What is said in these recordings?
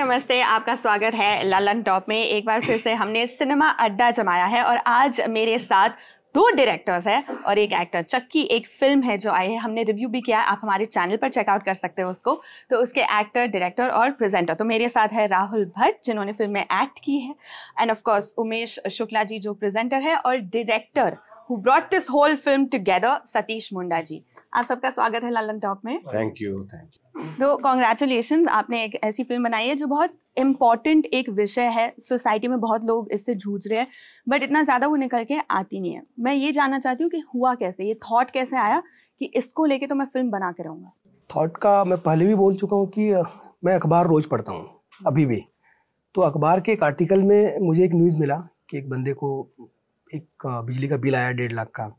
नमस्ते आपका स्वागत है ललन टॉप में एक बार फिर से हमने सिनेमा अड्डा जमाया है और आज मेरे साथ दो डायरेक्टर्स हैं और एक एक्टर चक्की एक फिल्म है जो आई है हमने रिव्यू भी किया है आप हमारे चैनल पर चेकआउट कर सकते हो उसको तो उसके एक्टर डायरेक्टर और प्रेजेंटर तो मेरे साथ है राहुल भट्ट जिन्होंने फिल्म में एक्ट की है and of course Umesh Shukla ji जो प्रेजेंटर है और director who brought this whole film together Satish Munda ji आप सबका स्वागत है ललन टॉप में थैंक यू थैंक यू तो कॉन्ग्रेचुलेशन आपने एक ऐसी फिल्म बनाई है जो बहुत इम्पॉर्टेंट एक विषय है सोसाइटी में बहुत लोग इससे जूझ रहे हैं बट इतना ज़्यादा वो निकल के आती नहीं है मैं ये जानना चाहती हूँ कि हुआ कैसे ये थॉट कैसे आया कि इसको लेके तो मैं फिल्म बना के रहूँगा थॉट का मैं पहले भी बोल चुका हूँ कि मैं अखबार रोज़ पढ़ता हूँ अभी भी तो अखबार के एक आर्टिकल में मुझे एक न्यूज़ मिला कि एक बंदे को एक बिजली का बिल आया डेढ़ लाख का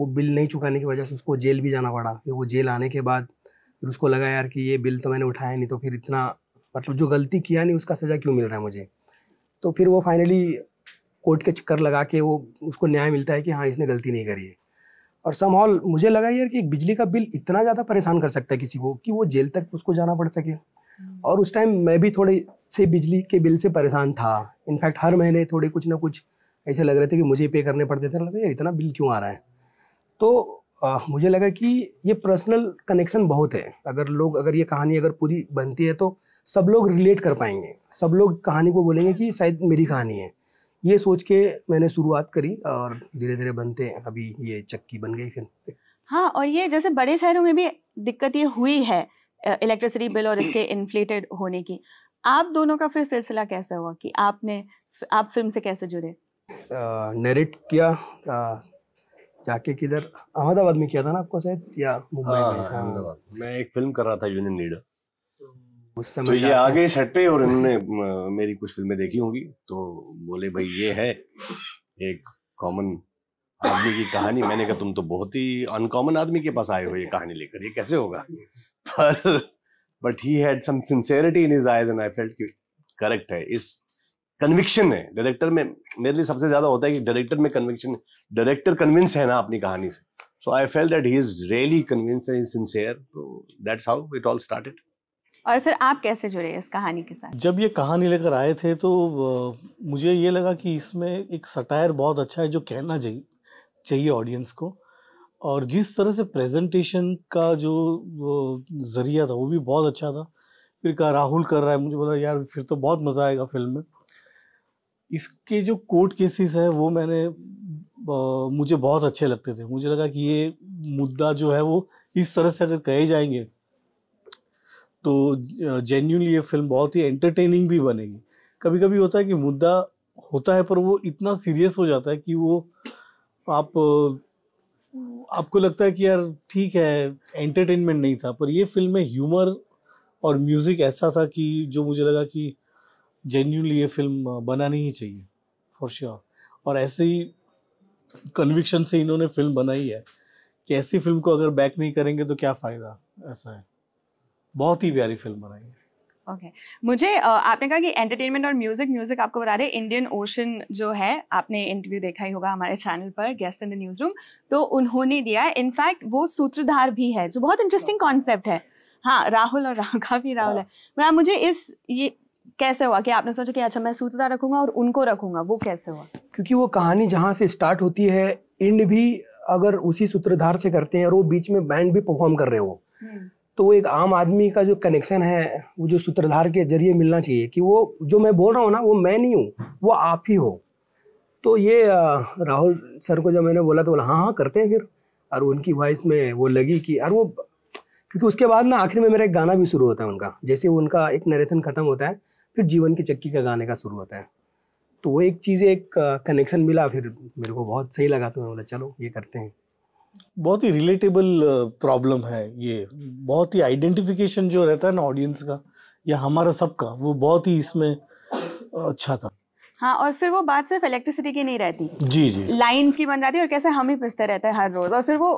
वो बिल नहीं चुकाने की वजह से उसको जेल भी जाना पड़ा फिर वो जेल आने के बाद फिर उसको लगा यार कि ये बिल तो मैंने उठाया नहीं तो फिर इतना मतलब जो गलती किया नहीं उसका सज़ा क्यों मिल रहा है मुझे तो फिर वो फाइनली कोर्ट के चक्कर लगा के वो उसको न्याय मिलता है कि हाँ इसने गलती नहीं करी है और सम हॉल मुझे लगा यार कि बिजली का बिल इतना ज़्यादा परेशान कर सकता है किसी को कि वो जेल तक उसको जाना पड़ सके हम्म। और उस टाइम मैं भी थोड़े से बिजली के बिल से परेशान था इनफैक्ट हर महीने थोड़े कुछ ना कुछ ऐसे लग रहे थे कि मुझे पे करने पड़ते थे लगता यार इतना बिल क्यों आ रहा है तो आ, मुझे लगा कि ये पर्सनल कनेक्शन बहुत है अगर लोग अगर ये कहानी अगर पूरी बनती है तो सब लोग रिलेट कर पाएंगे सब लोग कहानी को बोलेंगे कि शायद मेरी कहानी है ये सोच के मैंने शुरुआत करी और धीरे धीरे बनते हैं अभी ये चक्की बन गई फिर हाँ और ये जैसे बड़े शहरों में भी दिक्कत ये हुई है इलेक्ट्रिसिटी बिल और इसके इन्फ्लेटेड होने की आप दोनों का फिर सिलसिला कैसे हुआ कि आपने आप फिल्म से कैसे जुड़े नरेट किया जाके किधर अहमदाबाद में किया था ना आपको शायद या मुंबई हाँ, में हाँ, हाँ। अहमदाबाद मैं एक फिल्म कर रहा था यूनियन लीडर तो उस समय तो ये आगे सेट पे और इन्होंने मेरी कुछ फिल्में देखी होंगी तो बोले भाई ये है एक कॉमन आदमी की कहानी मैंने कहा तुम तो बहुत ही अनकॉमन आदमी के पास आए हो ये कहानी लेकर ये कैसे होगा पर but he had some sincerity in his eyes and I felt कि करेक्ट है इस कन्विक्शन है डायरेक्टर में मेरे लिए सबसे ज्यादा होता है कि डायरेक्टर में कन्विक्शन डायरेक्टर कन्विंस है ना अपनी कहानी से so I felt that he is really convince and sincere तो that's how it all started और फिर आप कैसे जुड़े इस कहानी के साथ जब ये कहानी लेकर आए थे तो मुझे ये लगा कि इसमें एक सटायर बहुत अच्छा है जो कहना चाहिए चाहिए ऑडियंस को और जिस तरह से प्रेजेंटेशन का जो ज़रिया था वो भी बहुत अच्छा था फिर कहा राहुल कर रहा है मुझे बोला यार फिर तो बहुत मज़ा आएगा फिल्म में इसके जो कोर्ट केसेस हैं वो मैंने आ, मुझे बहुत अच्छे लगते थे मुझे लगा कि ये मुद्दा जो है वो इस तरह से अगर कहे जाएंगे तो जेन्यूनली ये फिल्म बहुत ही एंटरटेनिंग भी बनेगी कभी कभी होता है कि मुद्दा होता है पर वो इतना सीरियस हो जाता है कि वो आप आपको लगता है कि यार ठीक है एंटरटेनमेंट नहीं था पर ये फिल्म में ह्यूमर और म्यूज़िक ऐसा था कि जो मुझे लगा कि जेन्यूनली ये फिल्म बनानी ही चाहिए फॉर श्योर sure. और ऐसे ही कन्विक्शन से इन्होंने फिल्म बनाई है कि ऐसी फिल्म को अगर बैक नहीं करेंगे तो क्या फ़ायदा ऐसा है बहुत ही प्यारी फिल्म बनाई है ओके okay. मुझे आपने कहा कि एंटरटेनमेंट और म्यूजिक म्यूजिक आपको बता दें इंडियन ओशन जो है आपने इंटरव्यू देखा ही होगा हमारे चैनल पर guest in the news room तो उन्होंने दिया है इनफैक्ट वो सूत्रधार भी है जो बहुत इंटरेस्टिंग कॉन्सेप्ट है हाँ राहुल और राहुल काफी राहुल है मैं हाँ। मुझे इस ये कैसे हुआ कि आपने सोचा कि अच्छा मैं सूत्रधार रखूंगा और उनको रखूंगा वो कैसे हुआ क्योंकि वो कहानी जहाँ से स्टार्ट होती है एंड भी अगर उसी सूत्रधार से करते हैं और वो बीच में बैंड भी परफॉर्म कर रहे हो हम्म। तो एक आम आदमी का जो कनेक्शन है वो जो सूत्रधार के जरिए मिलना चाहिए कि वो जो मैं बोल रहा हूँ ना वो मैं नहीं हूँ वो आप ही हो तो ये राहुल सर को जब मैंने बोला तो बोला हाँ हाँ करते हैं फिर और उनकी वॉइस में वो लगी कि और वो क्योंकि उसके बाद ना आखिर में मेरा एक गाना भी शुरू होता है उनका जैसे उनका एक नरेशन खत्म होता है फिर जीवन की चक्की का गाने का शुरू होता है तो वो एक चीज़ एक कनेक्शन मिला फिर मेरे को बहुत सही लगा तो मैं बोला चलो ये करते हैं बहुत ही रिलेटेबल प्रॉब्लम है ये बहुत ही आइडेंटिफिकेशन जो रहता है ना ऑडियंस का या हमारा सबका वो बहुत ही इसमें अच्छा था हाँ और फिर वो बात सिर्फ इलेक्ट्रिसिटी की नहीं रहती जी जी लाइंस की बन जाती है और कैसे हम ही पिसते रहते हैं हर रोज और फिर वो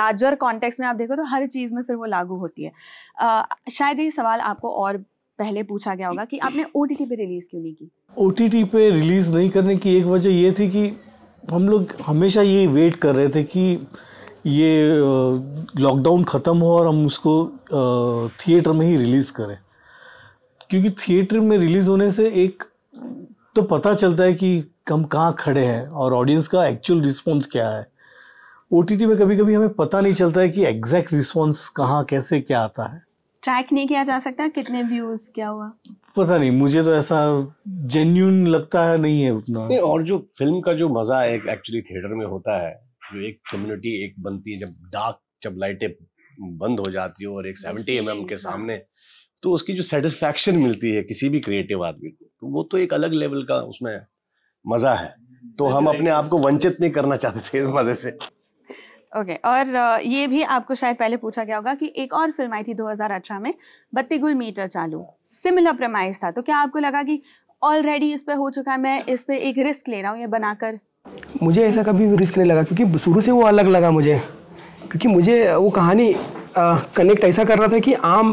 लार्जर कॉन्टेक्स्ट में आप देखो तो हर चीज में फिर वो लागू होती है आ, शायद ये सवाल आपको और पहले पूछा गया होगा कि आपने ओ पे रिलीज़ क्यों नहीं की ओ पे रिलीज़ नहीं करने की एक वजह ये थी कि हम लोग हमेशा ये वेट कर रहे थे कि ये लॉकडाउन ख़त्म हो और हम उसको थिएटर में ही रिलीज़ करें क्योंकि थिएटर में रिलीज़ होने से एक तो पता चलता है कि हम कहाँ खड़े हैं और ऑडियंस का एक्चुअल रिस्पॉन्स क्या है ओ में कभी कभी हमें पता नहीं चलता है कि एग्जैक्ट रिस्पॉन्स कहाँ कैसे क्या आता है ट्रैक नहीं किया जा सकता कितने व्यूज क्या हुआ पता नहीं मुझे तो ऐसा जेन्यून लगता है नहीं है उतना नहीं और जो फिल्म का जो मजा एक एक्चुअली थिएटर में होता है जो एक कम्युनिटी एक बनती है जब डार्क जब लाइटें बंद हो जाती है और एक सेवेंटी एम के हाँ। सामने तो उसकी जो सेटिस्फैक्शन मिलती है किसी भी क्रिएटिव आदमी को तो वो तो एक अलग लेवल का उसमें मजा है तो हम अपने आप को वंचित नहीं करना चाहते थे मजे से ओके okay. और uh, ये भी आपको शायद पहले पूछा गया होगा कि एक और फिल्म आई थी 2018 में बत्ती गुल मीटर चालू सिमिलर प्रमाइज था तो क्या आपको लगा कि ऑलरेडी इस पर हो चुका है मैं इस पर एक रिस्क ले रहा हूँ ये बनाकर मुझे ऐसा कभी रिस्क नहीं लगा क्योंकि शुरू से वो अलग लगा मुझे क्योंकि मुझे वो कहानी कनेक्ट uh, ऐसा कर रहा था कि आम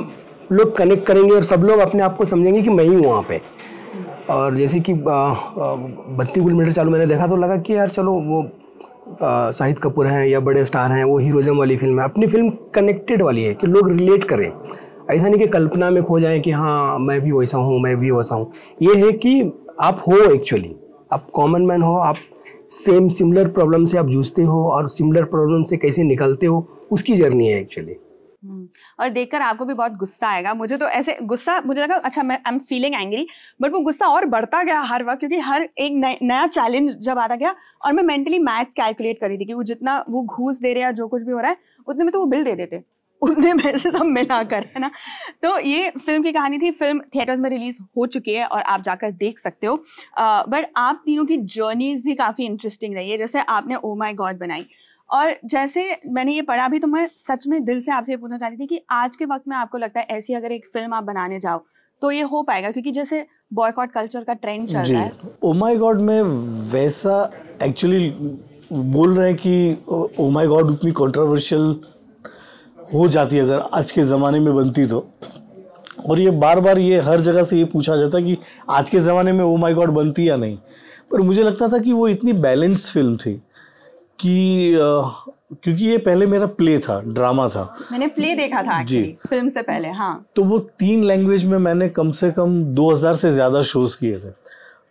लोग कनेक्ट करेंगे और सब लोग अपने आप को समझेंगे कि मैं ही हूँ वहाँ पे और जैसे कि uh, बत्ती गुल मीटर चालू मैंने देखा तो लगा कि यार चलो वो शाहिद कपूर हैं या बड़े स्टार हैं वो हीरोज़म वाली फिल्म है अपनी फिल्म कनेक्टेड वाली है कि लोग रिलेट करें ऐसा नहीं कि कल्पना में खो जाएं कि हाँ मैं भी वैसा हूँ मैं भी वैसा हूँ ये है कि आप हो एक्चुअली आप कॉमन मैन हो आप सेम सिमिलर प्रॉब्लम से आप जूझते हो और सिमिलर प्रॉब्लम से कैसे निकलते हो उसकी जर्नी है एक्चुअली हम्म, और देखकर आपको भी बहुत गुस्सा आएगा मुझे तो ऐसे गुस्सा मुझे लगा अच्छा मैं I am feeling angry but वो गुस्सा और बढ़ता गया हर वक्त क्योंकि हर एक नया चैलेंज जब आता गया और मैं मेंटली मैथ्स कैलकुलेट कर रही थी कि वो जितना वो घूस दे रहे हैं जो कुछ भी हो रहा है उतने में तो वो बिल दे देते उतने पैसे सब मिला कर है ना तो ये फिल्म की कहानी थी फिल्म थिएटर्स में रिलीज हो चुकी है और आप जाकर देख सकते हो बट आप तीनों की जर्नीज भी काफ़ी इंटरेस्टिंग रही है जैसे आपने ओ माई गॉड बनाई और जैसे मैंने ये पढ़ा भी तो मैं सच में दिल से आपसे ये पूछना चाहती थी कि आज के वक्त में आपको लगता है ऐसी अगर एक फिल्म आप बनाने जाओ तो ये हो पाएगा क्योंकि जैसे बॉयकॉट कल्चर का ट्रेंड चल रहा है ओ माय गॉड में वैसा एक्चुअली बोल रहे हैं कि ओ माय गॉड उतनी कंट्रोवर्शियल हो जाती अगर आज के ज़माने में बनती तो और ये बार बार ये हर जगह से ये पूछा जाता है कि आज के ज़माने में ओ माय गॉड बनती या नहीं पर मुझे लगता था कि वो इतनी बैलेंस फिल्म थी कि क्योंकि ये पहले मेरा प्ले था ड्रामा था मैंने प्ले देखा था जी फिल्म से पहले हाँ तो वो तीन लैंग्वेज में मैंने कम से कम 2000 से ज़्यादा शोज़ किए थे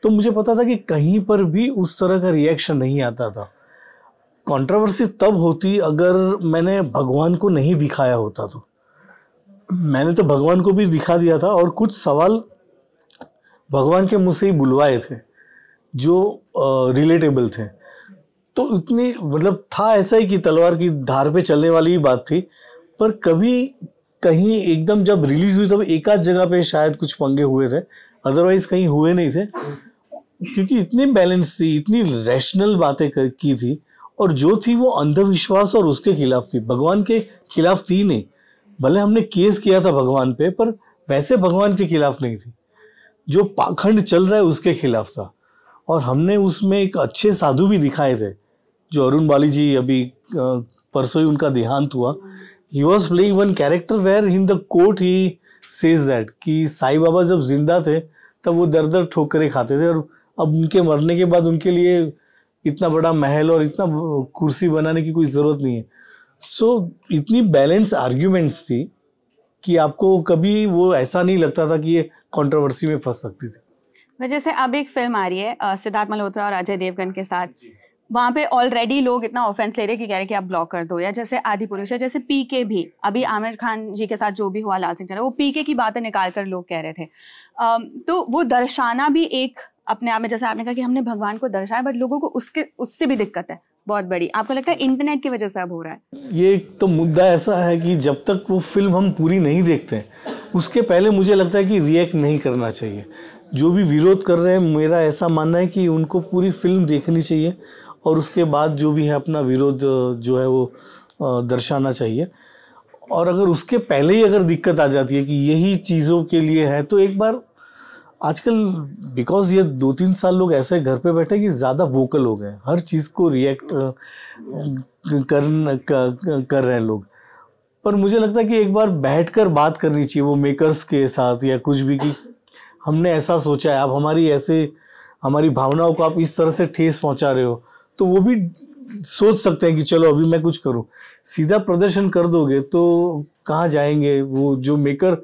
तो मुझे पता था कि कहीं पर भी उस तरह का रिएक्शन नहीं आता था कंट्रोवर्सी तब होती अगर मैंने भगवान को नहीं दिखाया होता तो मैंने तो भगवान को भी दिखा दिया था और कुछ सवाल भगवान के मुँह से ही बुलवाए थे जो रिलेटेबल थे तो इतनी मतलब था ऐसा ही कि तलवार की धार पे चलने वाली ही बात थी पर कभी कहीं एकदम जब रिलीज हुई तब एक आध जगह पे शायद कुछ पंगे हुए थे अदरवाइज कहीं हुए नहीं थे क्योंकि इतनी बैलेंस थी इतनी रैशनल बातें की थी और जो थी वो अंधविश्वास और उसके खिलाफ थी भगवान के खिलाफ थी नहीं भले हमने केस किया था भगवान पे पर वैसे भगवान के खिलाफ नहीं थी जो पाखंड चल रहा है उसके खिलाफ था और हमने उसमें एक अच्छे साधु भी दिखाए थे जो अरुण बाली जी अभी परसों ही उनका देहांत हुआ he was playing one character where in the court he says that कि साई बाबा जब जिंदा थे तब वो दर दर ठोकरे खाते थे और अब उनके मरने के बाद उनके लिए इतना बड़ा महल और इतना कुर्सी बनाने की कोई ज़रूरत नहीं है सो so, इतनी बैलेंस आर्ग्यूमेंट्स थी कि आपको कभी वो ऐसा नहीं लगता था कि ये कंट्रोवर्सी में फंस सकती थी जैसे अब एक फिल्म आ रही है सिद्धार्थ मल्होत्रा और अजय देवगन के साथ वहां पे ऑलरेडी लोग इतना ऑफेंस ले रहे हैं कि कह रहे हैं कि आप ब्लॉक कर दो या जैसे आदि पुरुष है जैसे पीके भी अभी हम्म। आमिर खान जी के साथ जो भी हुआ लाल सिंह चला वो पीके की बातें निकाल कर लोग कह रहे थे um, तो वो दर्शाना भी एक अपने आप में जैसे आपने कहा कि हमने भगवान को दर्शाया बट लोगों को उसके उससे भी दिक्कत है बहुत बड़ी आपको लगता है इंटरनेट की वजह से अब हो रहा है ये एक तो मुद्दा ऐसा है कि जब तक वो फिल्म हम पूरी नहीं देखते उसके पहले मुझे लगता है कि रिएक्ट नहीं करना चाहिए जो भी विरोध कर रहे हैं मेरा ऐसा मानना है कि उनको पूरी फिल्म देखनी चाहिए और उसके बाद जो भी है अपना विरोध जो है वो दर्शाना चाहिए और अगर उसके पहले ही अगर दिक्कत आ जाती है कि यही चीज़ों के लिए है तो एक बार आजकल बिकॉज ये दो तीन साल लोग ऐसे घर पे बैठे कि ज़्यादा वोकल हो गए हर चीज़ को रिएक्ट कर कर रहे हैं लोग पर मुझे लगता है कि एक बार बैठकर बात करनी चाहिए वो मेकर्स के साथ या कुछ भी कि हमने ऐसा सोचा है आप हमारी ऐसे हमारी भावनाओं को आप इस तरह से ठेस पहुंचा रहे हो तो वो भी सोच सकते हैं कि चलो अभी मैं कुछ करूँ सीधा प्रदर्शन कर दोगे तो कहाँ जाएंगे वो जो मेकर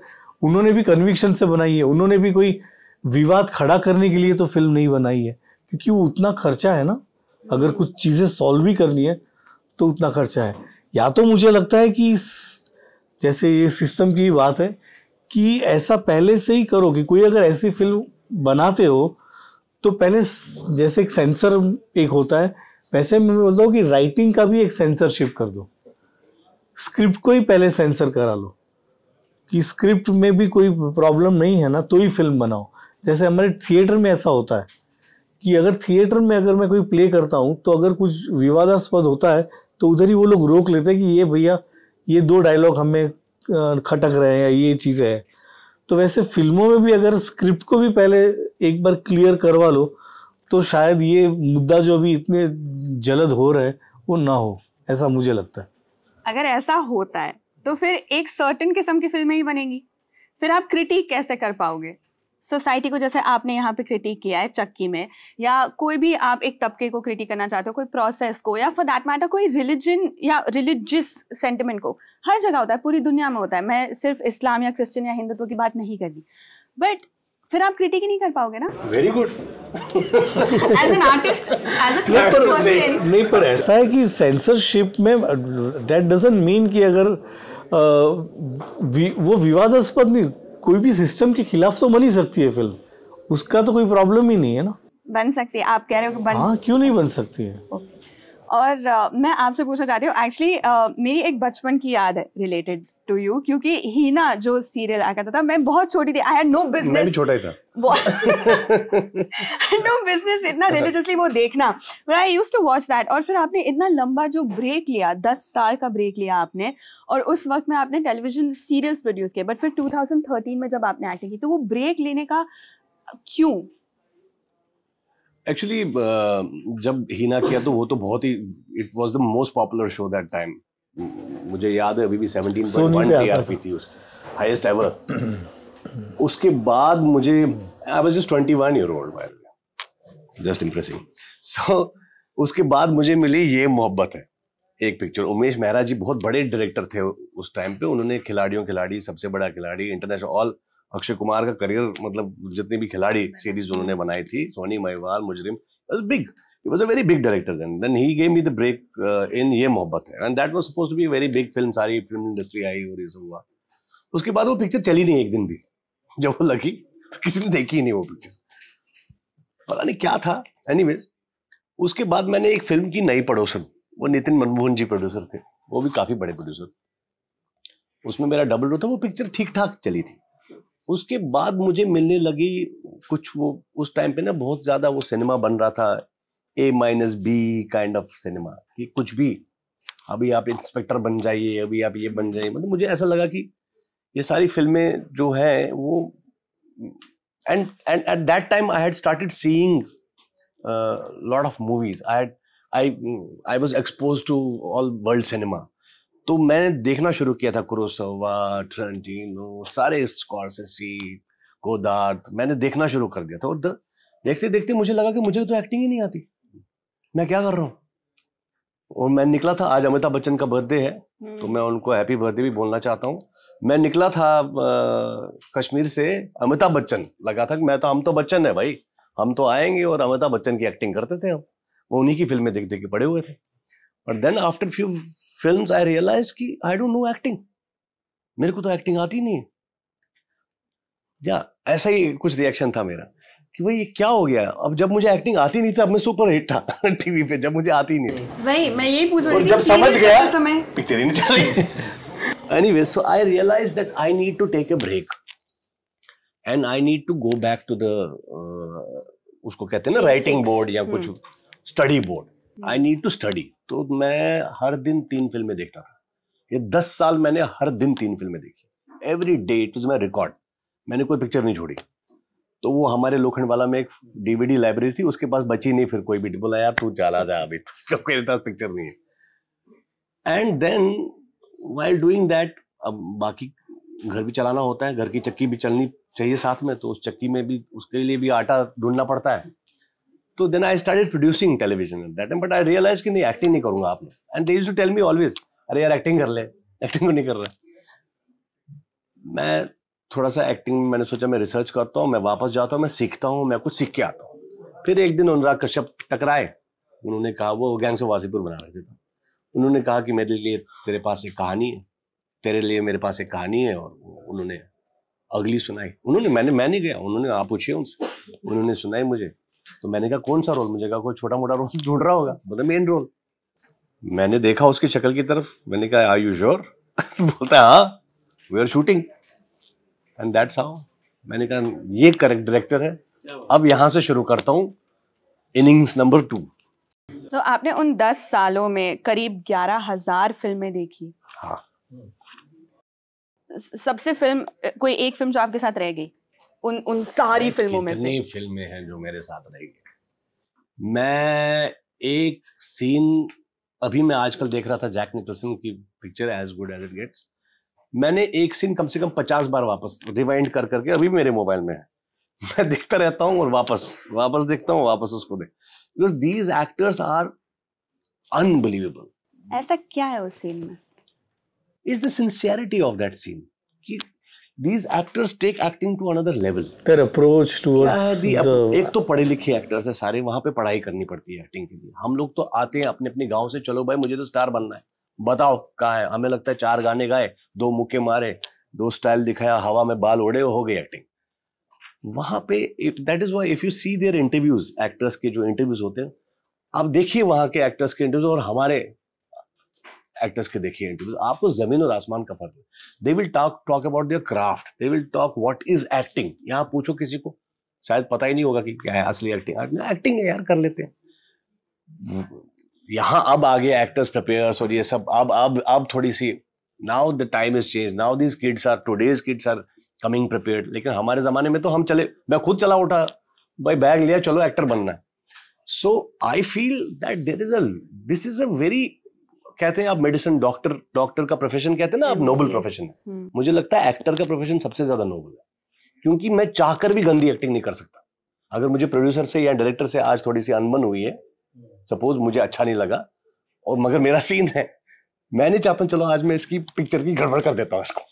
उन्होंने भी कन्विक्शन से बनाई है उन्होंने भी कोई विवाद खड़ा करने के लिए तो फिल्म नहीं बनाई है क्योंकि वो उतना खर्चा है ना अगर कुछ चीज़ें सॉल्व भी करनी है तो उतना खर्चा है या तो मुझे लगता है कि जैसे ये सिस्टम की बात है कि ऐसा पहले से ही करो कि कोई अगर ऐसी फिल्म बनाते हो तो पहले जैसे एक सेंसर एक होता है वैसे मैं बोलता हूँ कि राइटिंग का भी एक सेंसरशिप कर दो स्क्रिप्ट को ही पहले सेंसर करा लो कि स्क्रिप्ट में भी कोई प्रॉब्लम नहीं है ना तो ही फिल्म बनाओ जैसे हमारे थिएटर में ऐसा होता है कि अगर थिएटर में अगर मैं कोई प्ले करता हूँ तो अगर कुछ विवादास्पद होता है तो उधर ही वो लोग रोक लेते हैं कि ये भैया ये दो डायलॉग हमें खटक रहे हैं या ये चीज़ें हैं तो वैसे फिल्मों में भी अगर स्क्रिप्ट को भी पहले एक बार क्लियर करवा लो तो शायद ये मुद्दा जो अभी इतने जलद हो रहा है वो ना हो ऐसा मुझे लगता है अगर ऐसा होता है तो फिर एक सर्टन किस्म की फिल्में ही बनेंगी फिर आप क्रिटिक कैसे कर पाओगे सोसाइटी को जैसे आपने यहाँ पे क्रिटिक किया है चक्की में या कोई भी आप एक तबके को क्रिटिक करना चाहते हो कोई प्रोसेस को या फॉर दैट मैटर कोई रिलीजन या रिलीजियस सेंटिमेंट को हर जगह होता है पूरी दुनिया में होता है मैं सिर्फ इस्लाम या क्रिश्चियन या हिंदुत्व की बात नहीं कर रही बट फिर आप क्रिटिक ही नहीं कर पाओगे ना very good as an artist as a नहीं पर ऐसा है कि सेंसरशिप में दैट डजंट मीन कि अगर आ, वो विवादास्पद नहीं कोई भी सिस्टम के खिलाफ तो बन ही सकती है फिल्म उसका तो कोई प्रॉब्लम ही नहीं है ना बन सकती है आप कह रहे हो कि बन हाँ क्यों नहीं बन सकती है और uh, मैं आपसे पूछना चाहती हूँ एक्चुअली uh, मेरी एक बचपन की याद है रिलेटेड टू यू क्योंकि ही ना जो सीरियल आया करता था मैं बहुत छोटी थी आई हैड नो बिजनेस मैं भी छोटा ही था नो बिजनेस इतना रिलीजियसली अच्छा। वो देखना but I used to watch that और फिर आपने इतना लंबा जो ब्रेक लिया दस साल का ब्रेक लिया आपने और उस वक्त में आपने टेलीविजन सीरियल्स प्रोड्यूस किए बट फिर 2013 में जब आपने एक्टिंग की तो वो ब्रेक लेने का क्यों एक्चुअली uh, जब हीना किया तो वो तो बहुत ही it was the most popular show that time मुझे याद है अभी भी सेवनटीन पॉइंट वन टी थी उसकी हाइस्ट एवर उसके बाद मुझे I was just twenty one year old by just impressing so उसके बाद मुझे मिली ये मोहब्बत है एक पिक्चर उमेश मेहरा जी बहुत बड़े डायरेक्टर थे उस टाइम पे उन्होंने खिलाड़ियों खिलाड़ी सबसे बड़ा खिलाड़ी इंटरनेशनल ऑल अक्षय कुमार का करियर मतलब जितने भी खिलाड़ी सीरीज उन्होंने बनाई थी Soni Mahiwal Mujrim big he was a very big director then. Then he gave me the break uh, in Ye Mohabbat Hai. And that was supposed to be a very big film. सारी film industry आई और ये सब हुआ उसके बाद वो picture चली नहीं एक दिन भी जब वो लगी तो किसी ने देखी ही नहीं वो पिक्चर पता नहीं क्या था एनीवेज उसके बाद मैंने एक फिल्म की नई पड़ोसन वो नितिन मनमोहन जी प्रोड्यूसर थे वो भी काफ़ी बड़े प्रोड्यूसर उसमें मेरा डबल रोल था वो पिक्चर ठीक ठाक चली थी उसके बाद मुझे मिलने लगी कुछ वो उस टाइम पे ना बहुत ज़्यादा वो सिनेमा बन रहा था A minus B kind of cinema कि कुछ भी अभी आप इंस्पेक्टर बन जाइए अभी आप ये बन जाइए मतलब मुझे ऐसा लगा कि ये सारी फिल्में जो हैं वो and and at that time I had started seeing lot of movies I had I I was expose to all world cinema तो मैंने देखना शुरू किया था कुरोसवा ट्रंटिनो सारे स्कॉर्सेसी गोदार्थ मैंने देखना शुरू कर दिया था और द, देखते देखते मुझे लगा कि मुझे तो एक्टिंग ही नहीं आती मैं क्या कर रहा हूँ और मैं निकला था आज अमिताभ बच्चन का बर्थडे है हम्म। तो मैं उनको हैप्पी बर्थडे भी बोलना चाहता हूँ मैं निकला था आ, कश्मीर से अमिताभ बच्चन लगा था मैं तो हम तो बच्चन है भाई हम तो आएंगे और अमिताभ बच्चन की एक्टिंग करते थे हम वो उन्हीं की फिल्में देख देख के पड़े हुए थे but then after few film I realise कि आई डोंट नो एक्टिंग मेरे को तो एक्टिंग आती नहीं या ऐसा ही कुछ रिएक्शन था मेरा कि भाई ये क्या हो गया अब जब मुझे एक्टिंग आती नहीं थी अब मैं सुपर हिट था टीवी पे जब मुझे आती नहीं थी वही मैं यही पूछ रही थी जब समझ गया समय पिक्चर ही नहीं चली anyway so I realise that I need to take a break and I need to go back to the उसको कहते हैं ना राइटिंग बोर्ड या कुछ study board I need to study तो मैं हर दिन तीन फिल्में देखता था ये दस साल मैंने हर दिन तीन फिल्में देखी every day it is my record मैंने कोई पिक्चर नहीं छोड़ी तो वो हमारे लोखंडवाला में एक डीवीडी लाइब्रेरी थी उसके पास बची नहीं फिर कोई भी तो बोला यार तू चला जा अभी तो मेरे पास पिक्चर नहीं है and then while doing that अब बाकी घर भी चलाना होता है घर की चक्की भी चलनी चाहिए साथ में तो उस चक्की में भी उसके लिए भी आटा ढूंढना पड़ता है तो then I started producing television that but I realise कि नहीं एक्टिंग नहीं करूंगा आपने and they to tell me always अरे यार एक्टिंग कर ले एक्टिंग तो नहीं कर रहा मैं थोड़ा सा एक्टिंग में मैंने सोचा मैं रिसर्च करता हूँ मैं वापस जाता हूँ मैं सीखता हूँ मैं कुछ सीख के आता हूँ फिर एक दिन अनुराग कश्यप टकराए उन्होंने कहा वो गैंग्स ऑफ वासीपुर बना रहे थे तो। उन्होंने कहा कि मेरे लिए तेरे पास एक कहानी है तेरे लिए मेरे पास एक कहानी है और उन्होंने अगली सुनाई उन्होंने मैंने मैं नहीं गया उन्होंने आप पूछिए उनसे उन्होंने सुनाई मुझे तो मैंने कहा कौन सा रोल मुझे कहा कोई छोटा मोटा रोल ढूंढ रहा होगा मतलब मेन रोल मैंने देखा उसकी शक्ल की तरफ मैंने कहा आर यू श्योर बोलता है हाँ we are shooting and that's how मैंने कहा ये करेक्ट डायरेक्टर है अब यहाँ से शुरू करता हूँ इनिंग्स नंबर टू तो आपने उन दस सालों में करीब ग्यारह हजार फिल्में देखी हाँ सबसे फिल्म कोई एक फिल्म जो आपके साथ रह गई उन उन सारी फिल्मों में से फिल्में हैं जो मेरे साथ रह गई मैं एक सीन अभी मैं आजकल देख रहा था जैक निकलसन की picture as good as it gets मैंने एक सीन कम से कम पचास बार वापस रिवाइंड कर करके अभी मेरे मोबाइल में है मैं देखता रहता हूँ और वापस वापस देखता हूँ वापस उसको देख because these actors are unbelievable ऐसा क्या है उस सीन में is the sincerity of that scene कि these actors take acting to another level their approach towards yeah, the, the एक तो पढ़े लिखे एक्टर्स है सारे वहां पे पढ़ाई करनी पड़ती है एक्टिंग के लिए हम लोग तो आते हैं अपने अपने गांव से चलो भाई मुझे तो स्टार बनना है बताओ कहा है हमें लगता है चार गाने गाए दो मुक्के मारे दो स्टाइल दिखाया हवा में बाल उड़े हो गई एक्टिंग वहां पे if that is why if you see their interviews actors के जो इंटरव्यूज होते हैं आप देखिए वहां के एक्टर्स के इंटरव्यूज और हमारे एक्टर्स के देखिए इंटरव्यूज आपको जमीन और आसमान का फर्क है they will talk talk about their craft they will talk what is acting यहाँ पूछो किसी को शायद पता ही नहीं होगा कि क्या है असली एक्टिंग एक्टिंग है यार कर लेते हैं यहाँ अब आगे एक्टर्स प्रिपेयर्स और ये सब अब अब अब थोड़ी सी now the time is change now this kids are today's kids are coming prepared लेकिन हमारे ज़माने में तो हम चले मैं खुद चला उठा भाई बैग लिया चलो एक्टर बनना है so I feel that there is a this is a very कहते हैं आप मेडिसिन डॉक्टर डॉक्टर का प्रोफेशन कहते हैं ना आप नोबल हम्म, प्रोफेशन हम्म, है हम्म। मुझे लगता है एक्टर का प्रोफेशन सबसे ज्यादा नोबल है क्योंकि मैं चाहकर भी गंदी एक्टिंग नहीं कर सकता अगर मुझे प्रोड्यूसर से या डायरेक्टर से आज थोड़ी सी अनबन हुई है सपोज मुझे अच्छा नहीं लगा और मगर मेरा सीन है मैं नहीं चाहता चलो आज मैं इसकी पिक्चर की गड़बड़ कर देता हूँ इसको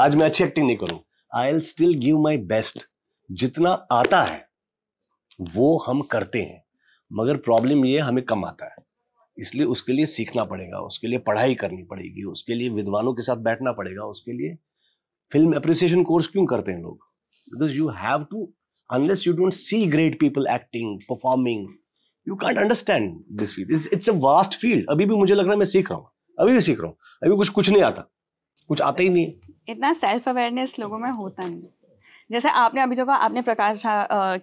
आज मैं अच्छी एक्टिंग नहीं करूँ I'll still give my best जितना आता है वो हम करते हैं मगर प्रॉब्लम ये हमें कम आता है इसलिए उसके लिए सीखना पड़ेगा उसके लिए पढ़ाई करनी पड़ेगी उसके लिए विद्वानों के साथ बैठना पड़ेगा उसके लिए फिल्म अप्रिसिएशन कोर्स क्यों करते हैं लोग because you have to unless you don't see great people acting performing you can't understand this field it's a vast field अभी भी मुझे लग रहा है मैं सीख रहा हूँ अभी भी सीख रहा हूँ अभी कुछ कुछ नहीं आता कुछ आता ही नहीं इतना सेल्फ अवेयरनेस लोगों में होता नहीं जैसे आपने अभी जो कहा आपने प्रकाश झा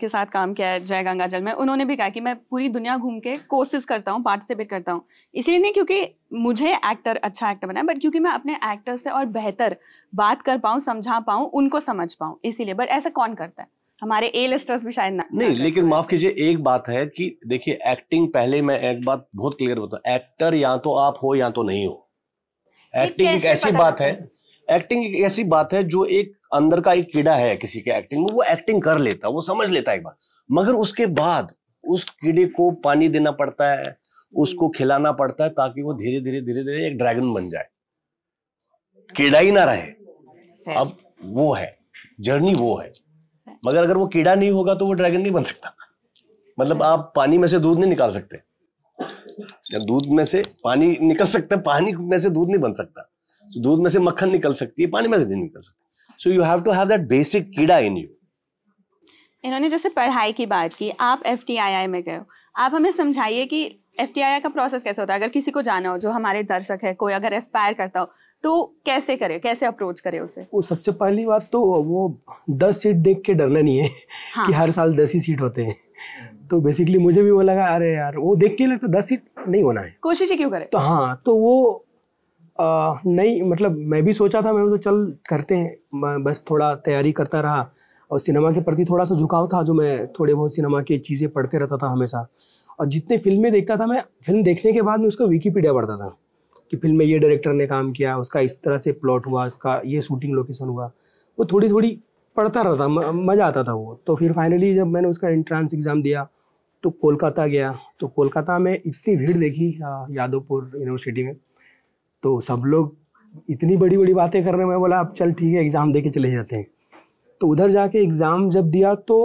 के साथ काम किया है जय गंगा जल में उन्होंने भी कहा कि मैं पूरी दुनिया घूम के कोर्सेज करता हूँ पार्टिसिपेट करता हूँ इसलिए नहीं क्योंकि मुझे एक्टर अच्छा एक्टर बना बट क्योंकि मैं अपने एक्टर से और बेहतर बात कर पाऊँ समझा पाऊँ उनको समझ पाऊँ इसीलिए बट ऐसा कौन करता है हमारे ए लिस्टर्स भी शायद ना नहीं लेकिन माफ कीजिए एक बात है कि देखिए एक्टिंग पहले मैं एक बात बहुत क्लियर बता एक्टर या तो आप हो या तो नहीं हो एक्टिंग एक ऐसी बात है एक्टिंग एक ऐसी बात है जो एक अंदर का एक कीड़ा है किसी के एक्टिंग में वो एक्टिंग कर लेता है वो समझ लेता है एक बार मगर उसके बाद उस कीड़े को पानी देना पड़ता है उसको हम्म। खिलाना पड़ता है ताकि वो धीरे धीरे धीरे धीरे एक ड्रैगन बन जाए कीड़ा ही ना रहे अब वो है जर्नी वो है मगर अगर वो कीड़ा नहीं होगा तो वो ड्रैगन नहीं बन सकता मतलब आप पानी में से दूध नहीं निकाल सकते दूध में से पानी निकल सकता है पानी में से दूध नहीं बन सकता so, दूध में से मक्खन निकल सकती है पानी में से नहीं निकल सकता so you have to have that basic कीड़ा इन यू इन्होंने जैसे पढ़ाई की बात की आप एफ में गए आप हमें समझाइए कि एफ का प्रोसेस कैसे होता है अगर किसी को जाना हो जो हमारे दर्शक है कोई अगर एस्पायर करता हो तो कैसे करें कैसे अप्रोच करें उसे वो सबसे पहली बात तो वो दस सीट देख के डरना नहीं है हाँ. कि हर साल दस ही सीट होते हैं तो बेसिकली मुझे भी वो लगा अरे यार वो देख के लगता दस सीट नहीं होना है कोशिश क्यों करें तो हाँ तो वो आ, नहीं मतलब मैं भी सोचा था मैं तो चल करते हैं मैं बस थोड़ा तैयारी करता रहा और सिनेमा के प्रति थोड़ा सा झुकाव था जो मैं थोड़े बहुत सिनेमा की चीज़ें पढ़ते रहता था हमेशा और जितने फिल्में देखता था मैं फिल्म देखने के बाद मैं उसको विकीपीडिया पढ़ता था कि फिल्म में ये डायरेक्टर ने काम किया उसका इस तरह से प्लॉट हुआ उसका ये शूटिंग लोकेशन हुआ वो थोड़ी थोड़ी पढ़ता रहता था मज़ा आता था वो तो फिर फाइनली जब मैंने उसका एंट्रांस एग्ज़ाम दिया तो कोलकाता गया तो कोलकाता में इतनी भीड़ देखी यादवपुर यूनिवर्सिटी में तो सब लोग इतनी बड़ी बड़ी बातें कर रहे हैं मैं बोला अब चल ठीक है एग्ज़ाम दे के चले जाते हैं तो उधर जाके एग्ज़ाम जब दिया तो